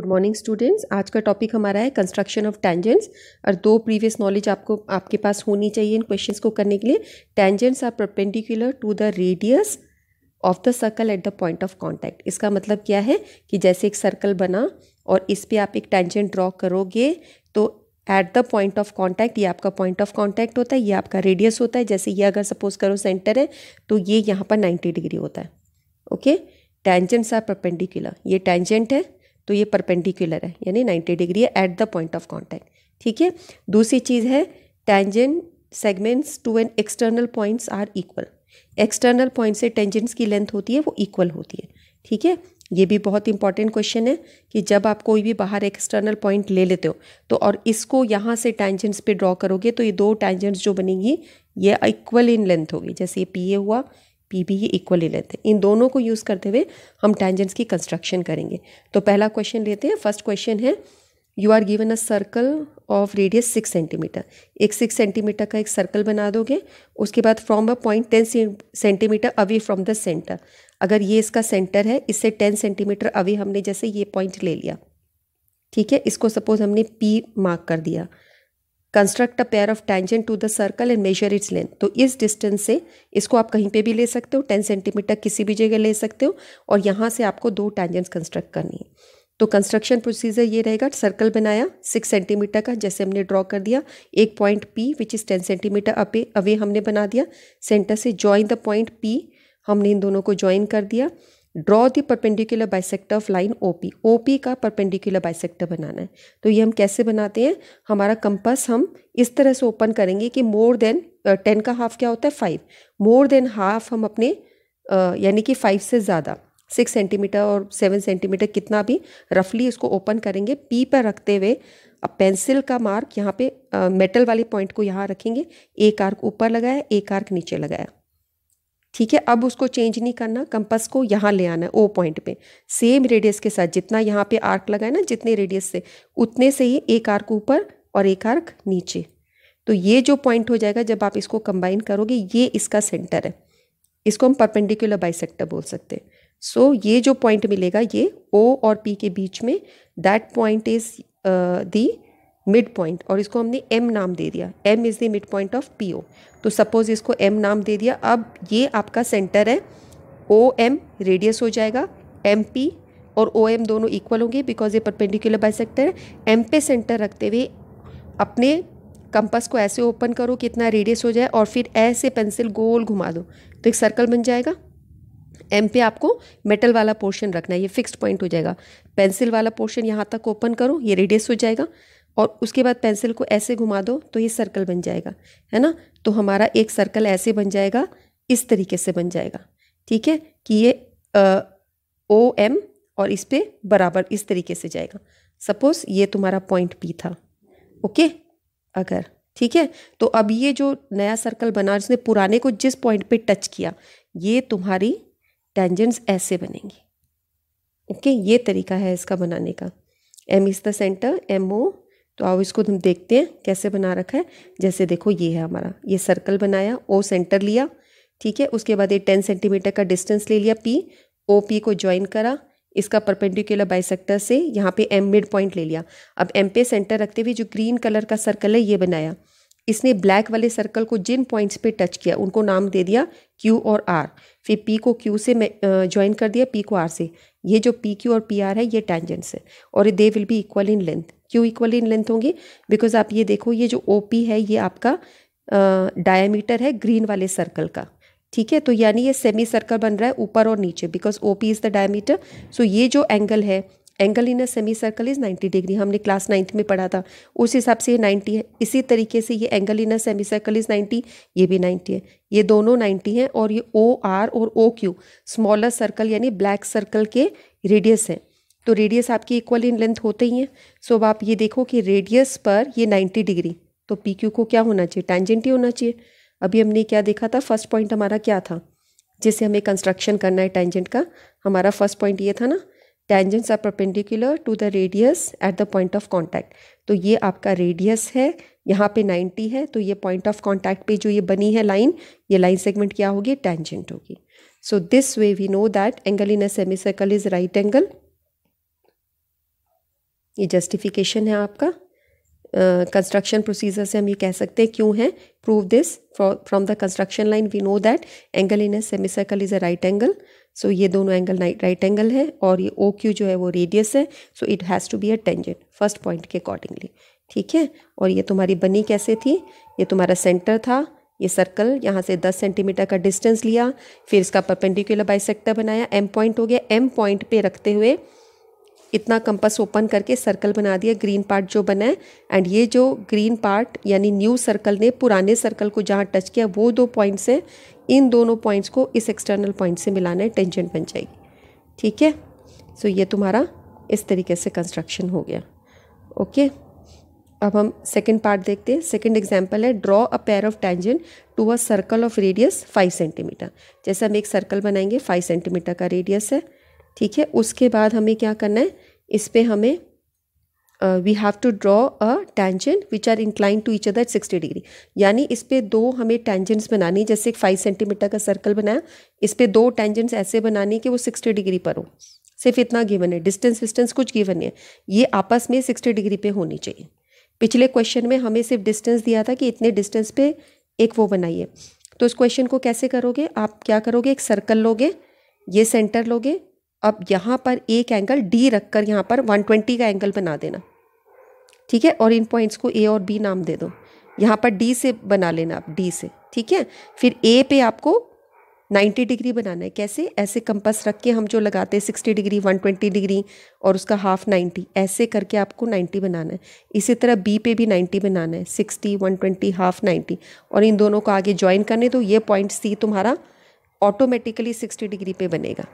good morning students आज का topic हमारा है कंस्ट्रक्शन ऑफ टेंजेंट्स और दो प्रीवियस नॉलेज आपको आपके पास होनी चाहिए इन क्वेश्चंस को करने के लिए tangents are perpendicular to the radius of the circle at the point of contact इसका मतलब क्या है कि जैसे एक सर्कल बना और इस पर आप एक टेंजेंट ड्रॉ करोगे तो at the point of contact ये आपका पॉइंट ऑफ कॉन्टैक्ट होता है ये आपका रेडियस होता है जैसे ये अगर सपोज करो सेंटर है तो ये यहाँ पर नाइन्टी डिग्री होता है ओके टेंजेंट्स आर परपेंडिकुलर ये टेंजेंट है तो ये परपेंडिकुलर है यानी 90 डिग्री है at the point of contact ठीक है दूसरी चीज़ है tangent segments to an external points are equal external point से टेंजेंट्स की लेंथ होती है वो इक्वल होती है ठीक है ये भी बहुत इंपॉर्टेंट क्वेश्चन है कि जब आप कोई भी बाहर एक्सटर्नल पॉइंट ले लेते हो तो और इसको यहाँ से टेंजेंट्स पे ड्रॉ करोगे तो ये दो टेंजेंट्स जो बनेंगी ये इक्वल इन लेंथ होगी जैसे ये पी ए हुआ पी बी ये इक्वली लेते हैं इन दोनों को यूज़ करते हुए हम टेंजेंट्स की कंस्ट्रक्शन करेंगे तो पहला क्वेश्चन लेते हैं फर्स्ट क्वेश्चन है you are given a circle of radius six centimetre एक सिक्स सेंटीमीटर का एक सर्कल बना दोगे उसके बाद from a point ten centimetre away from the centre अगर ये इसका सेंटर है इससे टेन सेंटीमीटर अवे हमने जैसे ये पॉइंट ले लिया ठीक है इसको सपोज हमने पी मार्क कर दिया construct a pair of tangent to the circle and measure its length तो इस डिस्टेंस से इसको आप कहीं पे भी ले सकते हो टेन सेंटीमीटर किसी भी जगह ले सकते हो और यहाँ से आपको दो टेंजेंट्स कंस्ट्रक्ट करनी है तो कंस्ट्रक्शन प्रोसीजर ये रहेगा सर्कल बनाया सिक्स सेंटीमीटर का जैसे हमने ड्रॉ कर दिया एक point P which is ten centimetre अपे अवे हमने बना दिया सेंटर से ज्वाइन द पॉइंट पी हमने इन दोनों को ज्वाइन कर दिया draw the perpendicular bisector of line OP OP का परपेंडिकुलर बाइसेक्टर बनाना है तो ये हम कैसे बनाते हैं हमारा कंपास हम इस तरह से ओपन करेंगे कि मोर देन टेन का हाफ क्या होता है फाइव मोर देन हाफ हम अपने यानी कि फाइव से ज़्यादा सिक्स सेंटीमीटर और सेवन सेंटीमीटर कितना भी रफली इसको ओपन करेंगे पी पर रखते हुए अब पेंसिल का मार्क यहाँ पे मेटल वाले पॉइंट को यहाँ रखेंगे एक आर्क ऊपर लगाया एक आर्क नीचे लगाया ठीक है अब उसको चेंज नहीं करना कंपस को यहाँ ले आना है ओ पॉइंट पे सेम रेडियस के साथ जितना यहाँ पे आर्क लगाए ना जितने रेडियस से उतने से ही एक आर्क ऊपर और एक आर्क नीचे तो ये जो पॉइंट हो जाएगा जब आप इसको कंबाइन करोगे ये इसका सेंटर है इसको हम परपेंडिकुलर बाइसेक्टर बोल सकते हैं सो so, ये जो पॉइंट मिलेगा ये ओ और पी के बीच में that point is the mid point और इसको हमने एम नाम दे दिया M is the mid point of P O तो सपोज इसको एम नाम दे दिया अब ये आपका सेंटर है ओ एम रेडियस हो जाएगा एम पी और ओ एम दोनों इक्वल होंगे बिकॉज ये परपेंडिकुलर बाई सेक्टर है एम पे सेंटर रखते हुए अपने कंपस को ऐसे ओपन करो कि इतना रेडियस हो जाए और फिर ऐसे पेंसिल गोल घुमा दो तो एक सर्कल बन जाएगा एम पे आपको मेटल वाला पोर्शन रखना है ये फिक्स्ड पॉइंट हो जाएगा पेंसिल वाला पोर्शन यहाँ तक ओपन करो ये रेडियस हो जाएगा और उसके बाद पेंसिल को ऐसे घुमा दो तो ये सर्कल बन जाएगा है ना तो हमारा एक सर्कल ऐसे बन जाएगा इस तरीके से बन जाएगा ठीक है कि ये ओ एम और इस पर बराबर इस तरीके से जाएगा सपोज ये तुम्हारा पॉइंट पी था ओके अगर ठीक है तो अब ये जो नया सर्कल बना जिसने पुराने को जिस पॉइंट पे टच किया ये तुम्हारी टेंजेंट्स ऐसे बनेंगी ओके ये तरीका है इसका बनाने का M is the centre M O तो आओ इसको हम देखते हैं कैसे बना रखा है जैसे देखो ये है हमारा ये सर्कल बनाया ओ सेंटर लिया ठीक है उसके बाद ये टेन सेंटीमीटर का डिस्टेंस ले लिया पी ओ पी को ज्वाइन करा इसका परपेंडिकुलर बाइसेक्टर से यहाँ पे एम मिड पॉइंट ले लिया अब एम पे सेंटर रखते हुए जो ग्रीन कलर का सर्कल है ये बनाया इसने ब्लैक वाले सर्कल को जिन पॉइंट्स पे टच किया उनको नाम दे दिया क्यू और आर फिर पी को क्यू से ज्वाइन कर दिया पी को आर से ये जो पी क्यू और पी आर है ये टेंजेंट्स है और they will be equal in length क्यों इक्वली इन लेंथ होंगी बिकॉज आप ये देखो ये जो ओ पी है ये आपका डायामीटर है ग्रीन वाले सर्कल का ठीक है तो यानी ये सेमी सर्कल बन रहा है ऊपर और नीचे because O P is the diameter so ये जो एंगल है angle in a semi circle is ninety degree हमने क्लास नाइन्थ में पढ़ा था उस हिसाब से ये नाइन्टी है इसी तरीके से ये angle in a semi circle is ninety ये भी नाइन्टी है ये दोनों नाइन्टी हैं और ये ओ आर और ओ क्यू स्मॉलर सर्कल यानी ब्लैक सर्कल के रेडियस हैं तो रेडियस आपकी इक्वल इन लेंथ होते ही हैं सो अब आप ये देखो कि रेडियस पर ये नाइन्टी डिग्री तो पी क्यू को क्या होना चाहिए टेंजेंट ही होना चाहिए अभी हमने क्या देखा था फर्स्ट पॉइंट हमारा क्या था जिससे हमें कंस्ट्रक्शन करना है टेंजेंट का हमारा फर्स्ट पॉइंट ये था ना tangents are perpendicular to the radius at the point of contact तो ये आपका रेडियस है यहाँ पे 90 है तो ये पॉइंट ऑफ कॉन्टैक्ट पे जो ये बनी है लाइन ये लाइन सेगमेंट क्या होगी टेंजेंट होगी so this way we know that angle in a semi circle is right angle ये जस्टिफिकेशन है आपका कंस्ट्रक्शन प्रोसीजर से हम ये कह सकते हैं क्यों है prove this from the construction line we know that angle in a semi circle is a right angle so ये दोनों एंगल राइट एंगल है और ये ओ क्यू जो है वो रेडियस है so it has to be a tangent first point के अकॉर्डिंगली ठीक है और ये तुम्हारी बनी कैसे थी ये तुम्हारा सेंटर था ये सर्कल यहाँ से 10 सेंटीमीटर का डिस्टेंस लिया फिर इसका परपेंडिकुलर बाइसेक्टर बनाया एम पॉइंट हो गया एम पॉइंट पे रखते हुए इतना कंपस ओपन करके सर्कल बना दिया ग्रीन पार्ट जो बना है एंड ये जो ग्रीन पार्ट यानी न्यू सर्कल ने पुराने सर्कल को जहाँ टच किया वो दो पॉइंट्स हैं इन दोनों पॉइंट्स को इस एक्सटर्नल पॉइंट से मिलाना है टेंशन बन जाएगी ठीक है सो ये तुम्हारा इस तरीके से कंस्ट्रक्शन हो गया ओके अब हम सेकेंड पार्ट देखते हैं सेकेंड एग्जाम्पल है draw a pair of tangent to a circle of radius five centimetre जैसे हम एक सर्कल बनाएंगे फाइव सेंटीमीटर का रेडियस है ठीक है उसके बाद हमें क्या करना है इस पर हमें we have to draw a tangent which are incline to each other sixty degree यानी इस पर दो हमें टेंजेंट्स बनानी जैसे एक फाइव सेंटीमीटर का सर्कल बनाया इस पर दो टेंजेंट्स ऐसे बनानी कि वो सिक्सटी डिग्री पर हो सिर्फ इतना गिवन है डिस्टेंस विस्टेंस कुछ गिवन है ये आपस में सिक्सटी डिग्री पे होनी चाहिए पिछले क्वेश्चन में हमें सिर्फ डिस्टेंस दिया था कि इतने डिस्टेंस पे एक वो बनाइए तो उस क्वेश्चन को कैसे करोगे आप क्या करोगे एक सर्कल लोगे ये सेंटर लोगे अब यहाँ पर एक एंगल डी रखकर यहाँ पर 120 का एंगल बना देना ठीक है और इन पॉइंट्स को ए और बी नाम दे दो यहाँ पर डी से बना लेना आप डी से ठीक है फिर ए पे आपको 90 डिग्री बनाना है कैसे ऐसे कंपस रख के हम जो लगाते हैं 60 डिग्री 120 डिग्री और उसका हाफ 90 ऐसे करके आपको 90 बनाना है इसी तरह बी पे भी 90 बनाना है 60 120 हाफ 90 और इन दोनों को आगे ज्वाइन करने तो ये पॉइंट सी तुम्हारा ऑटोमेटिकली 60 डिग्री पे बनेगा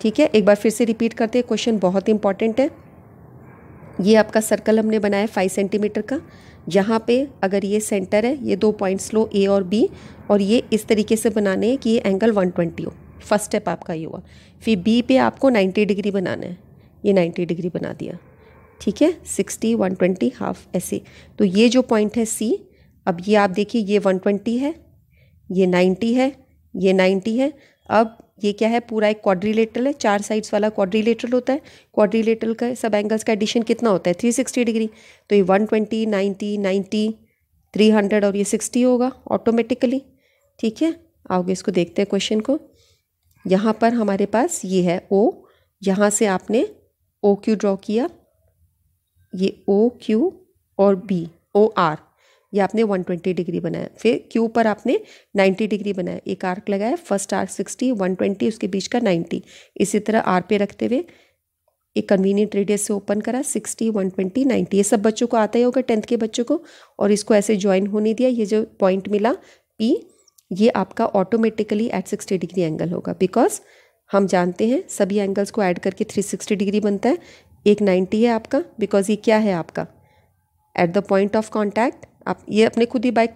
ठीक है एक बार फिर से रिपीट करते हैं क्वेश्चन बहुत इंपॉर्टेंट है ये आपका सर्कल हमने बनाया फाइव सेंटीमीटर का जहाँ पे अगर ये सेंटर है ये दो पॉइंट्स लो ए और बी और ये इस तरीके से बनाने हैं कि ये एंगल 120 हो फर्स्ट स्टेप आपका ये हुआ फिर बी पे आपको 90 डिग्री बनाना है ये 90 डिग्री बना दिया ठीक है 60 120 हाफ ऐसे तो ये जो पॉइंट है सी अब ये आप देखिए ये 120 है ये 90 है ये 90 है अब ये क्या है पूरा एक क्वाड्रिलेटरल है चार साइड्स वाला क्वाड्रिलेटरल होता है क्वाड्रिलेटरल का सब एंगल्स का एडिशन कितना होता है थ्री सिक्सटी डिग्री तो ये one twenty ninety ninety three hundred और ये सिक्सटी होगा ऑटोमेटिकली ठीक है आओगे इसको देखते हैं क्वेश्चन को यहाँ पर हमारे पास ये है ओ यहाँ से आपने ओ क्यू ड्रॉ किया ये ओ क्यू और बी ओ आर ये आपने 120 डिग्री बनाया फिर क्यू पर आपने 90 डिग्री बनाया एक आर्क लगाया फर्स्ट आर्क 60 120 उसके बीच का 90 इसी तरह आर पे रखते हुए एक कन्वीनियंट रेडियस से ओपन करा 60 120 90 ये सब बच्चों को आता ही होगा टेंथ के बच्चों को और इसको ऐसे ज्वाइन होने दिया ये जो पॉइंट मिला पी ये आपका automatically at sixty degree angle होगा बिकॉज हम जानते हैं सभी एंगल्स को ऐड करके थ्री सिक्सटी डिग्री बनता है एक नाइन्टी है आपका बिकॉज ये क्या है आपका at the point of contact आप ये अपने खुद ही बाइक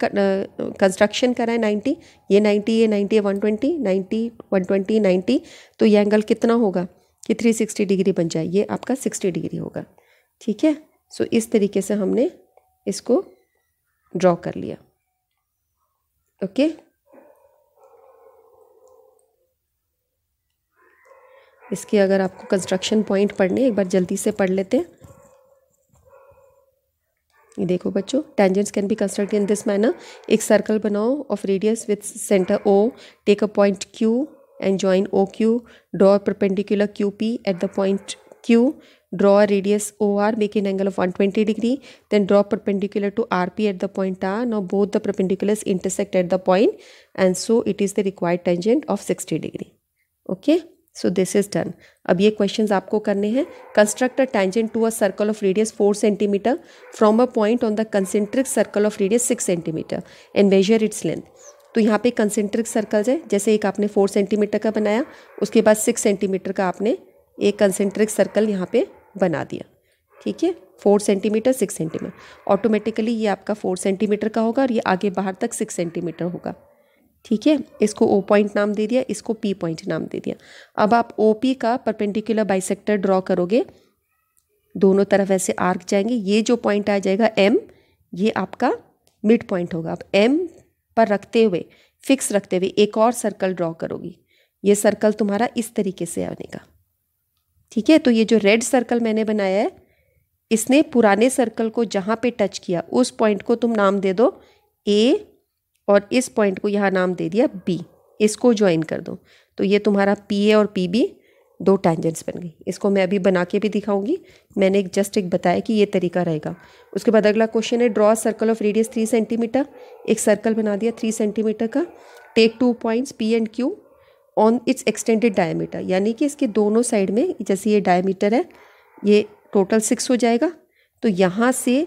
कंस्ट्रक्शन कराएं नाइन्टी ये नाइन्टी ये ninety one twenty ninety one twenty ninety तो ये एंगल कितना होगा कि थ्री सिक्सटी डिग्री बन जाए ये आपका सिक्सटी डिग्री होगा ठीक है सो इस तरीके से हमने इसको ड्रॉ कर लिया ओके इसके अगर आपको कंस्ट्रक्शन पॉइंट पढ़ने एक बार जल्दी से पढ़ लेते हैं ये देखो बच्चों tangents can be construct in this manner एक सर्कल बनाओ of radius with centre O take a point Q and join O Q draw perpendicular Q P at the point Q draw a radius O R make in angle of one twenty degree then draw perpendicular to R P at the point R no both the perpendicular intersect at the point and so it is the required tangent of sixty degree okay so this is done अब ये questions आपको करने हैं construct a tangent to a circle of radius four centimetre from a point on the concentric circle of radius six centimetre and measure its length तो यहाँ पे concentric circles है जैसे एक आपने फोर सेंटीमीटर का बनाया उसके बाद सिक्स सेंटीमीटर का आपने एक कंसेंट्रिक सर्कल यहाँ पे बना दिया ठीक है four centimetre six centimetre automatically ये आपका फोर सेंटीमीटर का होगा और ये आगे बाहर तक सिक्स सेंटीमीटर होगा ठीक है इसको ओ पॉइंट नाम दे दिया इसको पी पॉइंट नाम दे दिया अब आप ओ पी का परपेंडिकुलर बाइसेक्टर ड्रॉ करोगे दोनों तरफ ऐसे आर्क जाएंगे ये जो पॉइंट आ जाएगा एम ये आपका मिड पॉइंट होगा आप एम पर रखते हुए फिक्स रखते हुए एक और सर्कल ड्रॉ करोगी ये सर्कल तुम्हारा इस तरीके से आनेगा ठीक है तो ये जो रेड सर्कल मैंने बनाया है इसने पुराने सर्कल को जहाँ पे टच किया उस पॉइंट को तुम नाम दे दो ए और इस पॉइंट को यहाँ नाम दे दिया बी इसको ज्वाइन कर दो तो ये तुम्हारा पी ए और पी बी दो टेंजेंट्स बन गई इसको मैं अभी बना के भी दिखाऊंगी मैंने एक जस्ट एक बताया कि ये तरीका रहेगा उसके बाद अगला क्वेश्चन है draw circle of radius three centimetre एक सर्कल बना दिया थ्री सेंटीमीटर का take two points P and Q on its extended diameter यानी कि इसके दोनों साइड में जैसे ये डायमीटर है ये टोटल सिक्स हो जाएगा तो यहाँ से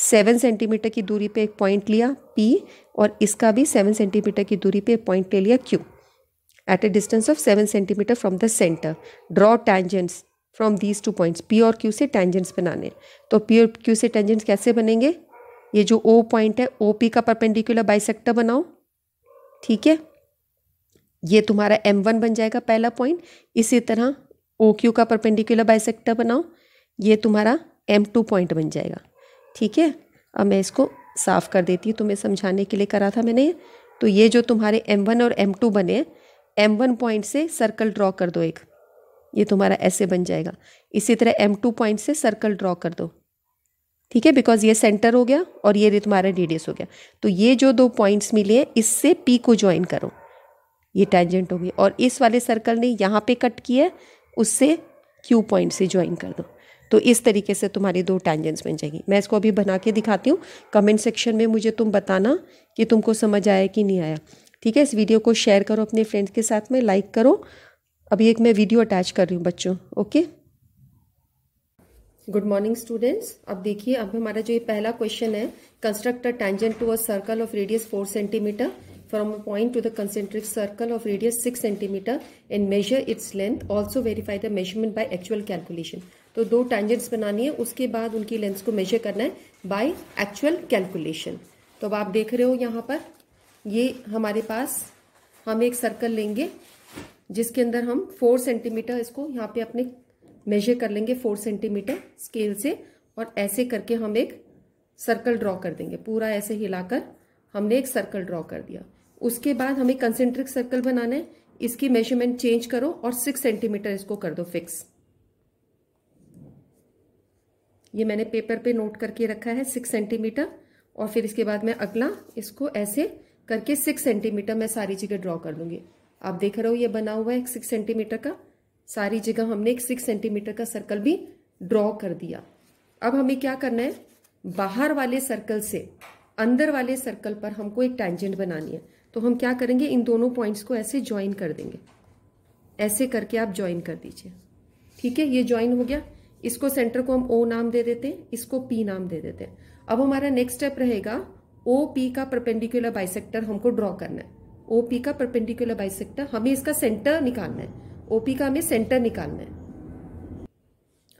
सेवन सेंटीमीटर की दूरी पे एक पॉइंट लिया पी और इसका भी सेवन सेंटीमीटर की दूरी पे एक पॉइंट ले लिया Q at a distance of seven centimetre from the centre draw tangents from these two points P और क्यू से टेंजेंट्स बनाने तो पी और क्यू से टेंजेंट्स कैसे बनेंगे ये जो ओ पॉइंट है ओ पी का परपेंडिकुलर बाइसेक्टर बनाओ ठीक है ये तुम्हारा एम वन बन जाएगा पहला पॉइंट इसी तरह ओ क्यू का परपेंडिकुलर बाइसेक्टर बनाओ ये तुम्हारा एम टू पॉइंट बन जाएगा ठीक है अब मैं इसको साफ़ कर देती हूँ तुम्हें समझाने के लिए करा था मैंने तो ये जो तुम्हारे M1 और M2 बने M1 पॉइंट से सर्कल ड्रॉ कर दो एक ये तुम्हारा ऐसे बन जाएगा इसी तरह M2 पॉइंट से सर्कल ड्रॉ कर दो ठीक है बिकॉज ये सेंटर हो गया और ये तुम्हारा रेडियस हो गया तो ये जो दो पॉइंट्स मिले हैं इससे पी को ज्वाइन करो ये टेंजेंट हो गई और इस वाले सर्कल ने यहाँ पे कट किया उससे क्यू पॉइंट से ज्वाइन कर दो तो इस तरीके से तुम्हारी दो टेंजेंट्स बन जाएगी मैं इसको अभी बना के दिखाती हूँ कमेंट सेक्शन में मुझे तुम बताना कि तुमको समझ आया कि नहीं आया ठीक है इस वीडियो को शेयर करो अपने फ्रेंड्स के साथ में लाइक करो अभी एक मैं वीडियो अटैच कर रही हूँ बच्चों ओके गुड मॉर्निंग स्टूडेंट्स अब देखिए अब हमारा जो ये पहला क्वेश्चन है construct a tangent to a circle of radius four centimetre from a point to the concentric circle of radius six centimetre and measure its length also verify the measurement by actual calculation तो दो tangents बनानी है उसके बाद उनकी length को major करना है बाय एक्चुअल कैलकुलेशन तो अब आप देख रहे हो यहाँ पर ये हमारे पास हम एक सर्कल लेंगे जिसके अंदर हम फोर सेंटीमीटर इसको यहाँ पे अपने मेजर कर लेंगे फोर सेंटीमीटर स्केल से और ऐसे करके हम एक सर्कल ड्रॉ कर देंगे पूरा ऐसे हिलाकर हमने एक सर्कल ड्रॉ कर दिया उसके बाद हमें कंसेंट्रिक सर्कल बनाना है इसकी मेजरमेंट चेंज करो और सिक्स सेंटीमीटर इसको कर दो फिक्स ये मैंने पेपर पे नोट करके रखा है सिक्स सेंटीमीटर और फिर इसके बाद मैं अगला इसको ऐसे करके सिक्स सेंटीमीटर मैं सारी जगह ड्रॉ कर लूँगी आप देख रहे हो ये बना हुआ है एक सिक्स सेंटीमीटर का सारी जगह हमने एक सिक्स सेंटीमीटर का सर्कल भी ड्रॉ कर दिया अब हमें क्या करना है बाहर वाले सर्कल से अंदर वाले सर्कल पर हमको एक टैंजेंट बनानी है तो हम क्या करेंगे इन दोनों पॉइंट्स को ऐसे ज्वाइन कर देंगे ऐसे करके आप ज्वाइन कर दीजिए ठीक है ये ज्वाइन हो गया इसको सेंटर को हम ओ नाम दे देते हैं इसको पी नाम दे देते हैं अब हमारा नेक्स्ट स्टेप रहेगा ओ पी का परपेंडिकुलर बाइसेक्टर हमको ड्रॉ करना है ओ पी का परपेंडिकुलर बाइसेक्टर हमें इसका सेंटर निकालना है ओ पी का हमें सेंटर निकालना है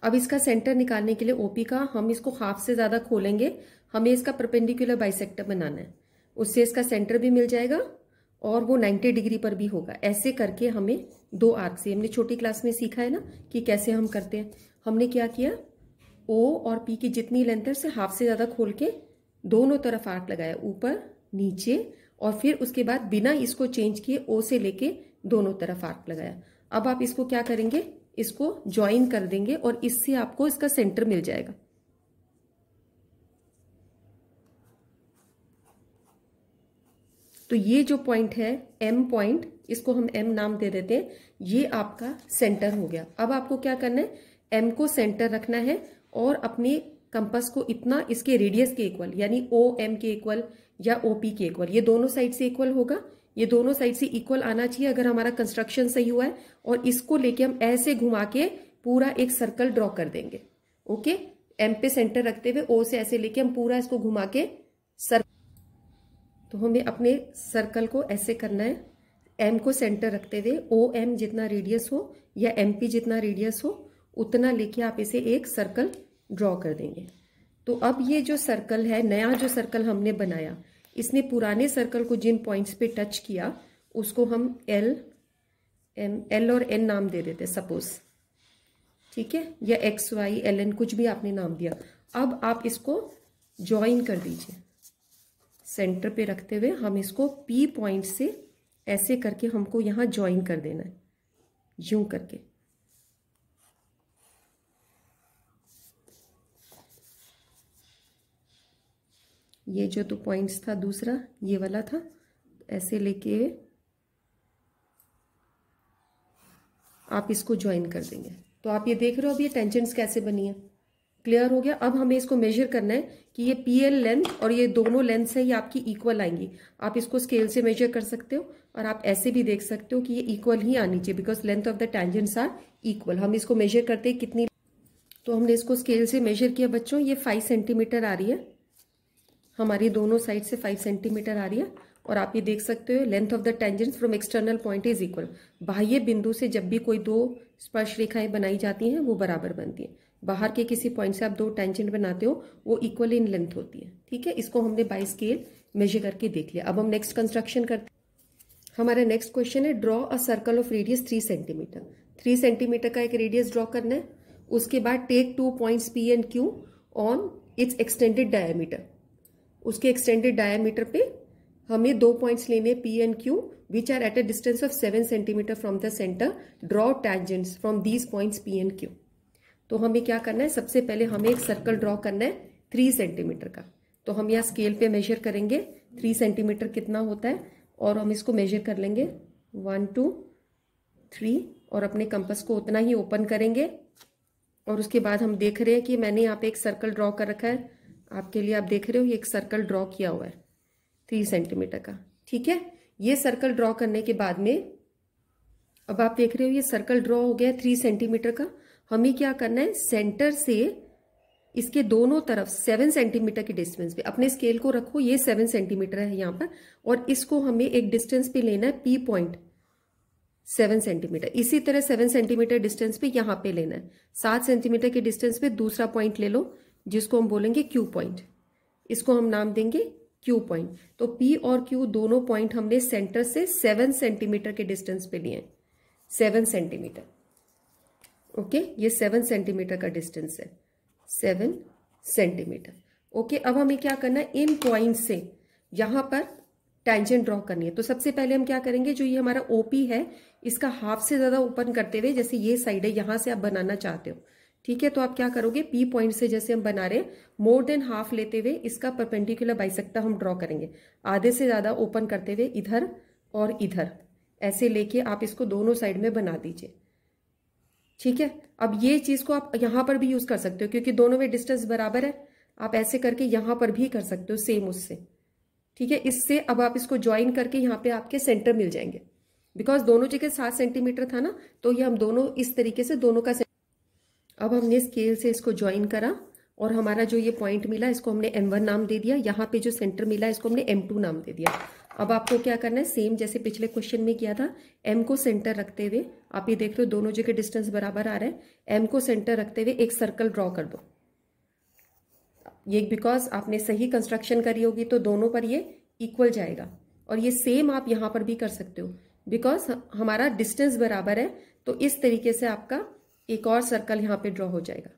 अब इसका सेंटर निकालने के लिए ओपी का हम इसको हाफ से ज़्यादा खोलेंगे हमें इसका परपेंडिकुलर बाइसेक्टर बनाना है उससे इसका सेंटर भी मिल जाएगा और वो 90 डिग्री पर भी होगा ऐसे करके हमें दो आर्क से हमने छोटी क्लास में सीखा है ना कि कैसे हम करते हैं हमने क्या किया ओ और पी की जितनी लेंथ है उसे हाफ से ज़्यादा खोल के दोनों तरफ आर्ट लगाया ऊपर नीचे और फिर उसके बाद बिना इसको चेंज किए ओ से लेके दोनों तरफ आर्क लगाया अब आप इसको क्या करेंगे इसको ज्वाइन कर देंगे और इससे आपको इसका सेंटर मिल जाएगा तो ये जो पॉइंट है एम पॉइंट इसको हम एम नाम दे देते हैं ये आपका सेंटर हो गया अब आपको क्या करना है एम को सेंटर रखना है और अपने कंपस को इतना इसके रेडियस के इक्वल यानी ओ एम के इक्वल या ओ पी के इक्वल ये दोनों साइड से इक्वल होगा ये दोनों साइड से इक्वल आना चाहिए अगर हमारा कंस्ट्रक्शन सही हुआ है और इसको लेके हम ऐसे घुमा के पूरा एक सर्कल ड्रॉ कर देंगे ओके एम पे सेंटर रखते हुए ओ से ऐसे लेके हम पूरा इसको घुमा के सर्कल तो हमें अपने सर्कल को ऐसे करना है एम को सेंटर रखते हुए ओ एम जितना रेडियस हो या एम पी जितना रेडियस हो उतना लेके आप इसे एक सर्कल ड्रॉ कर देंगे तो अब ये जो सर्कल है नया जो सर्कल हमने बनाया इसने पुराने सर्कल को जिन पॉइंट्स पे टच किया उसको हम एल एम एल और एन नाम दे देते सपोज ठीक है या एक्स वाई एल एन कुछ भी आपने नाम दिया अब आप इसको ज्वाइन कर दीजिए सेंटर पे रखते हुए हम इसको पी पॉइंट से ऐसे करके हमको यहाँ ज्वाइन कर देना है यूं करके ये जो तो पॉइंट्स था दूसरा ये वाला था ऐसे लेके आप इसको ज्वाइन कर देंगे तो आप ये देख रहे हो अब ये टेंशन्स कैसे बनी है क्लियर हो गया अब हमें इसको मेजर करना है कि ये पी एल लेंथ और ये दोनों लेंथ है ये आपकी इक्वल आएंगी आप इसको स्केल से मेजर कर सकते हो और आप ऐसे भी देख सकते हो कि ये इक्वल ही आनी चाहिए because length of the tangents are equal हम इसको मेजर करते हैं कितनी तो हमने इसको स्केल से मेजर किया बच्चों ये फाइव सेंटीमीटर आ रही है हमारी दोनों साइड से फाइव सेंटीमीटर आ रही है और आप ये देख सकते हो length of the tangent from external point is equal बाह्य बिंदु से जब भी कोई दो स्पर्श रेखाएं बनाई जाती हैं वो बराबर बनती हैं बाहर के किसी पॉइंट से आप दो टेंजेंट बनाते हो वो इक्वल इन लेंथ होती है ठीक है इसको हमने बाई स्केल मेजर करके देख लिया अब हम नेक्स्ट कंस्ट्रक्शन करते हमारा नेक्स्ट क्वेश्चन है draw a circle of radius three centimetre three centimetre का एक रेडियस ड्रॉ करना है उसके बाद take two points P and Q on its extended diameter उसके एक्सटेंडेड डायमीटर पे हमें दो पॉइंट्स लेने P and Q which are at a distance of seven centimetre from the centre draw tangents from these points P and Q तो हमें क्या करना है सबसे पहले हमें एक सर्कल ड्रॉ करना है थ्री सेंटीमीटर का तो हम यहाँ स्केल पे मेजर करेंगे थ्री सेंटीमीटर कितना होता है और हम इसको मेजर कर लेंगे वन टू थ्री और अपने कंपस को उतना ही ओपन करेंगे और उसके बाद हम देख रहे हैं कि मैंने यहाँ पे एक सर्कल ड्रॉ कर रखा है आपके लिए आप देख रहे हो ये एक सर्कल ड्रॉ किया हुआ है थ्री सेंटीमीटर का ठीक है ये सर्कल ड्रॉ करने के बाद में अब आप देख रहे हो ये सर्कल ड्रॉ हो गया थ्री सेंटीमीटर का हमें क्या करना है सेंटर से इसके दोनों तरफ सेवन सेंटीमीटर के डिस्टेंस पे अपने स्केल को रखो ये सेवन सेंटीमीटर है यहां पर और इसको हमें एक डिस्टेंस पे लेना है पी पॉइंट सेवन सेंटीमीटर इसी तरह सेवन सेंटीमीटर डिस्टेंस पे यहां पे लेना है सात सेंटीमीटर के डिस्टेंस पे दूसरा पॉइंट ले लो जिसको हम बोलेंगे क्यू पॉइंट इसको हम नाम देंगे क्यू पॉइंट तो पी और क्यू दोनों पॉइंट हमने सेंटर से सेवन सेंटीमीटर के डिस्टेंस पे लिए हैं सेवन सेंटीमीटर ओके ये सेवन सेंटीमीटर का डिस्टेंस है सेवन सेंटीमीटर ओके अब हमें क्या करना है इन पॉइंट से यहां पर टेंजेंट ड्रॉ करनी है तो सबसे पहले हम क्या करेंगे जो ये हमारा ओपी है इसका हाफ से ज़्यादा ओपन करते हुए जैसे ये साइड है यहां से आप बनाना चाहते हो ठीक है तो आप क्या करोगे पी पॉइंट से जैसे हम बना रहे हैं मोर देन हाफ लेते हुए इसका परपेंडिकुलर बाइसेक्टा हम ड्रॉ करेंगे आधे से ज़्यादा ओपन करते हुए इधर और इधर ऐसे लेके आप इसको दोनों साइड में बना दीजिए ठीक है अब ये चीज़ को आप यहां पर भी यूज़ कर सकते हो क्योंकि दोनों में डिस्टेंस बराबर है आप ऐसे करके यहां पर भी कर सकते हो सेम उससे ठीक है इससे अब आप इसको ज्वाइन करके यहां पे आपके सेंटर मिल जाएंगे बिकॉज दोनों जगह सात सेंटीमीटर था ना तो ये हम दोनों इस तरीके से दोनों का अब हमने स्केल से इसको ज्वाइन करा और हमारा जो ये पॉइंट मिला इसको हमने एम वन नाम दे दिया यहाँ पे जो सेंटर मिला इसको हमने एम टू नाम दे दिया अब आपको क्या करना है सेम जैसे पिछले क्वेश्चन में किया था एम को सेंटर रखते हुए आप ये देख रहे हो दोनों जगह डिस्टेंस बराबर आ रहा है एम को सेंटर रखते हुए एक सर्कल ड्रॉ कर दो ये बिकॉज आपने सही कंस्ट्रक्शन करी होगी तो दोनों पर ये इक्वल जाएगा और ये सेम आप यहाँ पर भी कर सकते हो बिकॉज हमारा डिस्टेंस बराबर है तो इस तरीके से आपका एक और सर्कल यहाँ पे ड्रॉ हो जाएगा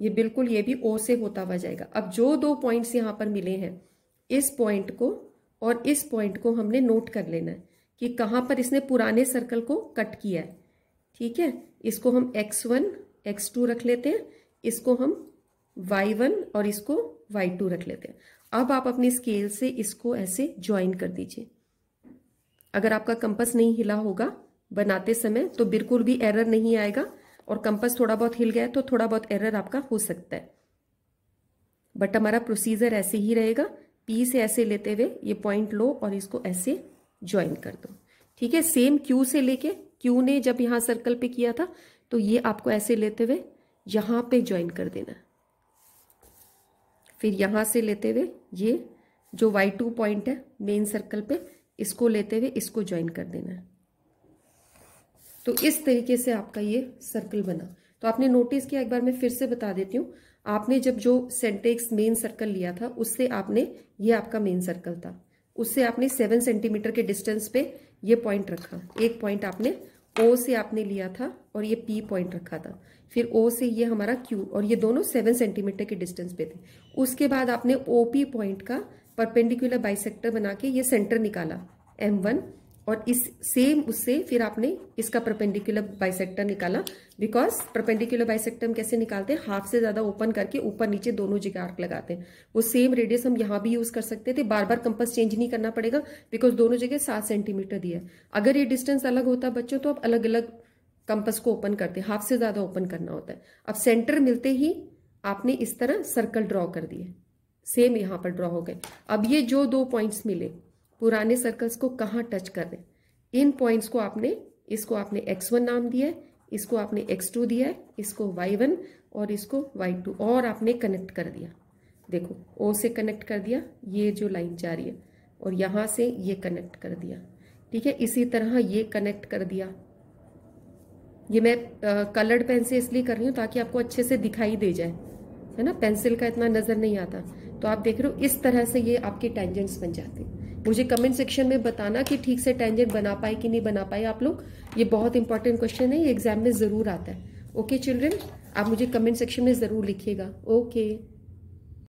ये बिल्कुल ये भी ओ से होता हुआ जाएगा अब जो दो पॉइंट्स यहाँ पर मिले हैं इस पॉइंट को और इस पॉइंट को हमने नोट कर लेना है कि कहाँ पर इसने पुराने सर्कल को कट किया है ठीक है इसको हम एक्स वन एक्स टू रख लेते हैं इसको हम वाई वन और इसको वाई टू रख लेते हैं अब आप अपने स्केल से इसको ऐसे ज्वाइन कर दीजिए अगर आपका कंपस नहीं हिला होगा बनाते समय तो बिल्कुल भी एरर नहीं आएगा और कंपस थोड़ा बहुत हिल गया तो थोड़ा बहुत एरर आपका हो सकता है बट हमारा प्रोसीजर ऐसे ही रहेगा पी से ऐसे लेते हुए ये पॉइंट लो और इसको ऐसे ज्वाइन कर दो ठीक है सेम क्यू से लेके क्यू ने जब यहाँ सर्कल पे किया था तो ये आपको ऐसे लेते हुए यहां पे ज्वाइन कर देना फिर यहां से लेते हुए ये जो वाई टू पॉइंट है मेन सर्कल पे इसको लेते हुए इसको ज्वाइन कर देना है तो इस तरीके से आपका ये सर्कल बना तो आपने नोटिस किया एक बार मैं फिर से बता देती हूँ आपने जब जो सेंटेक्स मेन सर्कल लिया था उससे आपने ये आपका मेन सर्कल था उससे आपने सेवन सेंटीमीटर के डिस्टेंस पे ये पॉइंट रखा एक पॉइंट आपने ओ से आपने लिया था और ये पी पॉइंट रखा था फिर ओ से ये हमारा क्यू और ये दोनों सेवन सेंटीमीटर के डिस्टेंस पे थे उसके बाद आपने ओ पी पॉइंट का परपेंडिकुलर बाइसेक्टर बना के ये सेंटर निकाला एम वन और इस सेम उससे फिर आपने इसका परपेंडिकुलर बाइसेक्टर निकाला बिकॉज प्रपेंडिकुलर बाइसेक्टर हम कैसे निकालते हैं हाफ से ज्यादा ओपन करके ऊपर नीचे दोनों जगह आर्क लगाते हैं वो सेम रेडियस हम यहाँ भी यूज कर सकते थे बार बार कंपस चेंज नहीं करना पड़ेगा बिकॉज दोनों जगह सात सेंटीमीटर दिया है अगर ये डिस्टेंस अलग होता बच्चों तो आप अलग अलग कंपस को ओपन करते हैं हाफ से ज्यादा ओपन करना होता है अब सेंटर मिलते ही आपने इस तरह सर्कल ड्रॉ कर दिए सेम यहाँ पर ड्रॉ हो गए अब ये जो दो पॉइंट्स मिले पुराने सर्कल्स को कहाँ टच कर रहे इन पॉइंट्स को आपने इसको आपने एक्स वन नाम दिया है इसको आपने एक्स टू दिया है इसको वाई वन और इसको वाई टू और आपने कनेक्ट कर दिया देखो ओ से कनेक्ट कर दिया ये जो लाइन जा रही है और यहाँ से ये कनेक्ट कर दिया ठीक है इसी तरह ये कनेक्ट कर दिया ये मैं कलर्ड पेन से इसलिए कर रही हूँ ताकि आपको अच्छे से दिखाई दे जाए है ना पेंसिल का इतना नज़र नहीं आता तो आप देख रहे हो इस तरह से ये आपके टेंजेंट्स बन जाते हैं मुझे कमेंट सेक्शन में बताना कि ठीक से टेंजेंट बना पाए कि नहीं बना पाए आप लोग ये बहुत इंपॉर्टेंट क्वेश्चन है ये एग्जाम में ज़रूर आता है ओके चिल्ड्रेन आप मुझे कमेंट सेक्शन में ज़रूर लिखिएगा ओके